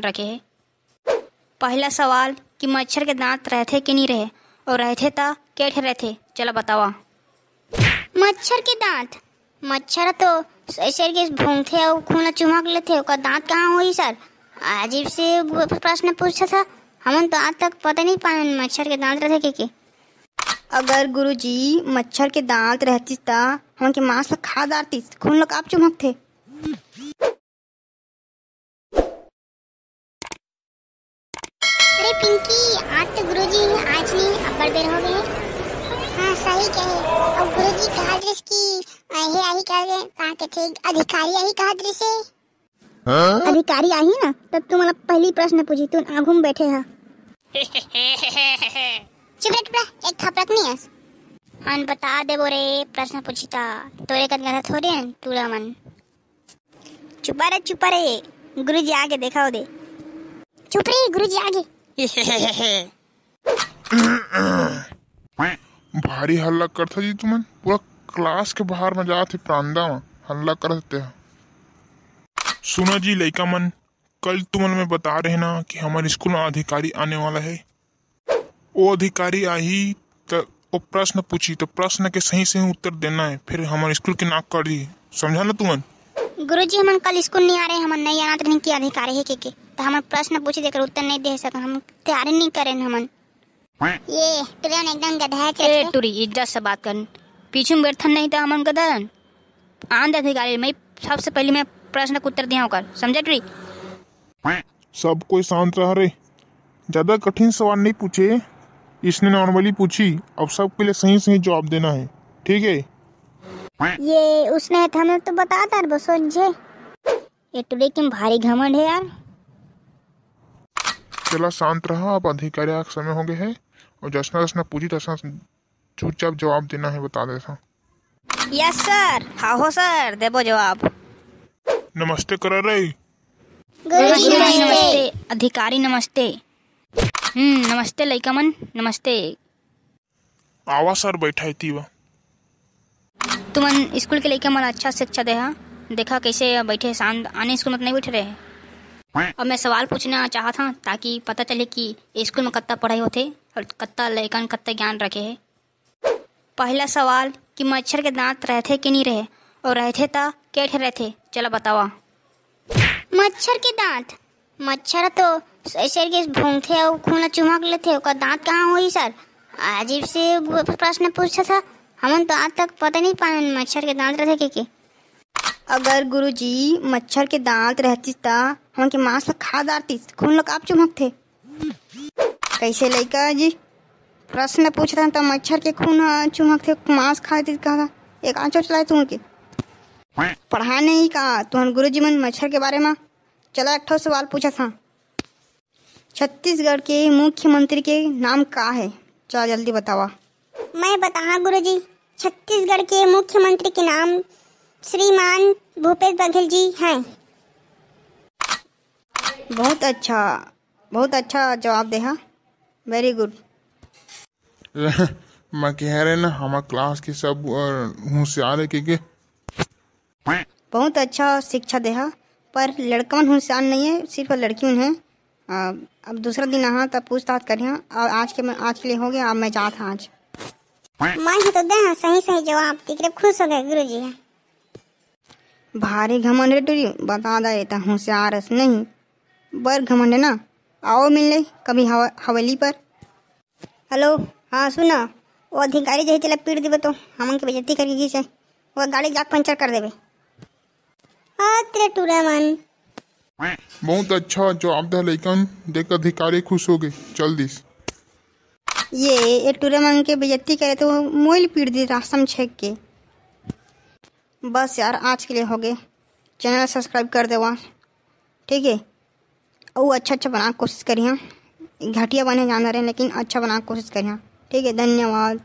ध्यान रखे पहला सवाल कि मच्छर के दांत रहते कि नहीं रहे और रहते तो कैठे रहते चलो बतावा मच्छर के दांत मच्छर तो सर के भोंगथे और खून चुमक लेते उसका दांत कहाँ हुई सर अजीब से प्रश्न पूछा था हम तो आज तक पता नहीं पाए मच्छर के दांत रहते के, अगर गुरुजी मच्छर के दांत रहती था हम के मांस खा डालती खून लोग आप चुमकते पिंकी आज तो गुरु जी आज नहीं अब्बड़ बेर हो गए हाँ सही कहे अब जी कहा दृश्य की आही आही कह रहे कहा के थे अधिकारी आही कहा दृश्य हाँ? अधिकारी आही ना तब तुम मतलब पहली प्रश्न पूछी तुम आघूम बैठे हाँ चुप रह टुकड़ा एक थपड़क नहीं है मन बता दे बोरे प्रश्न पूछी था तोरे कद गलत हो रहे है तूड़ा मन चुपा रे चुपा रे गुरुजी आगे देखाओ दे चुप रे गुरुजी आगे भारी हल्ला करता जी तुमन पूरा क्लास के बाहर में जाते प्रांदा में हल्ला करते सुना जी लइका मन कल तुमन में बता रहे ना कि हमारे स्कूल में अधिकारी आने वाला है वो अधिकारी आई तो वो प्रश्न पूछी तो प्रश्न के सही सही उत्तर देना है फिर हमारे स्कूल के नाक कर दी समझा ना तुमन जी हम कल स्कूल नहीं आ रहे हमन नहीं आना तो नहीं किया अधिकारी है के के तो हम प्रश्न पूछी देकर उत्तर नहीं दे सकते हम तैयारी नहीं करें हम ये ट्रेन एकदम गधा है ए टूरी इज्जत से बात कर पीछे में बैठन नहीं तो हमन गधन आन दे अधिकारी मैं सबसे पहले मैं प्रश्न का उत्तर दिया कर समझे टूरी सब कोई शांत रह रे ज़्यादा कठिन सवाल नहीं पूछे इसने नॉर्मली पूछी अब सब के लिए सही सही जवाब देना है ठीक है ये उसने था मैं तो बसो जे ये टुडे की भारी घमंड है यार चला शांत रहा अब अधिकारी आग समय हो गए हैं और जसना जसना पूछी तो चुपचाप जवाब देना है बता देता हूँ यस सर हाँ हो सर देबो जवाब नमस्ते कर रहे नमस्ते अधिकारी नमस्ते हम्म नमस्ते लड़का मन नमस्ते आवा सर बैठा थी वह तुमन स्कूल के लड़का मन अच्छा शिक्षा देहा देखा कैसे बैठे शांत आने स्कूल में तो नहीं बैठ रहे हैं अब मैं सवाल पूछना चाहता था ताकि पता चले कि स्कूल में कत्ता पढ़ाई होते और कत्ता लेकिन कत्ता ज्ञान रखे है पहला सवाल कि मच्छर के दांत रहते कि नहीं रहे और रहते ता कैठे रहते चलो बतावा मच्छर के दांत मच्छर तो शरीर के थे और खून चुमक लेते उसका दांत कहाँ हुई सर अजीब से प्रश्न पूछा था हम तो आज तक पता नहीं पाए मच्छर के दांत रहते कि अगर गुरु जी मच्छर के दांत रहती तो हमके मांस पर खा डालतीस खून लोग आप थे कैसे लड़का जी प्रश्न पूछ रहे तो मच्छर के खून थे मांस खा कहा एक आंचो चलाए तू उनके पढ़ा नहीं कहा तुम गुरु जी मन मच्छर के बारे में चला एक सवाल पूछा था छत्तीसगढ़ के मुख्यमंत्री के नाम का है चला जल्दी बतावा मैं बता गुरु जी छत्तीसगढ़ के मुख्यमंत्री के नाम श्रीमान भूपेश बघेल जी हैं बहुत अच्छा बहुत अच्छा जवाब देहा वेरी गुड मैं कह रहे ना हमारे क्लास के सब होशियार है क्योंकि बहुत अच्छा शिक्षा देहा पर लड़कन होशियार नहीं है सिर्फ लड़की है अब दूसरा दिन आ तब पूछताछ करिए और हाँ। आज के मैं आज के लिए हो गया अब मैं जाता हाँ आज मान तो दे हाँ, सही सही जवाब दिख खुश हो गए गुरु जी भारी घमंड रे टूरी बता दे तो होशियार नहीं बर घमंड ना आओ ले कभी हवेली पर हेलो हाँ सुना वो अधिकारी जही चला पीट देवे तो हम के बेजती करके घिसे वो गाड़ी जाग पंचर कर देवे अरे टूरा मन बहुत अच्छा जवाब दे लेकिन देख अधिकारी खुश हो गए चल दिस ये टूरा मन के बेजती करे तो मोइल पीट दी रास्ता में छेक के बस यार आज के लिए हो गए चैनल सब्सक्राइब कर दे ठीक है और अच्छा अच्छा बनाने कोशिश करिए घटिया बने जाना रहे लेकिन अच्छा बनाने कोशिश करिए ठीक है धन्यवाद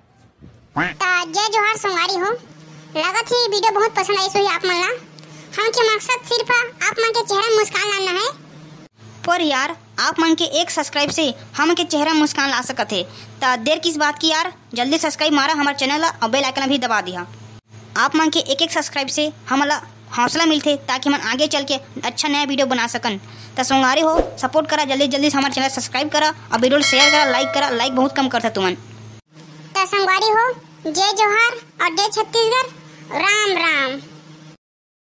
जय जोहार सोमवारी हो लगा थी वीडियो बहुत पसंद आई सोई आप मन हम के मकसद सिर्फ आप मन के चेहरा मुस्कान लाना है पर यार आप मन के एक सब्सक्राइब से हम के चेहरा मुस्कान ला सकते है तो देर किस बात की यार जल्दी सब्सक्राइब मारा हमारे चैनल और बेल आइकन भी दबा दिया आप मन के एक एक सब्सक्राइब से हमला हौसला मिलते ताकि हम आगे चल के अच्छा नया वीडियो बना सकन तो सोंगारे हो सपोर्ट करा जल्दी जल्दी से हमारे चैनल सब्सक्राइब करा और वीडियो शेयर करा लाइक करा लाइक बहुत कम करता तुमन तो सोंगारी हो जय जोहार और जय छत्तीसगढ़ राम राम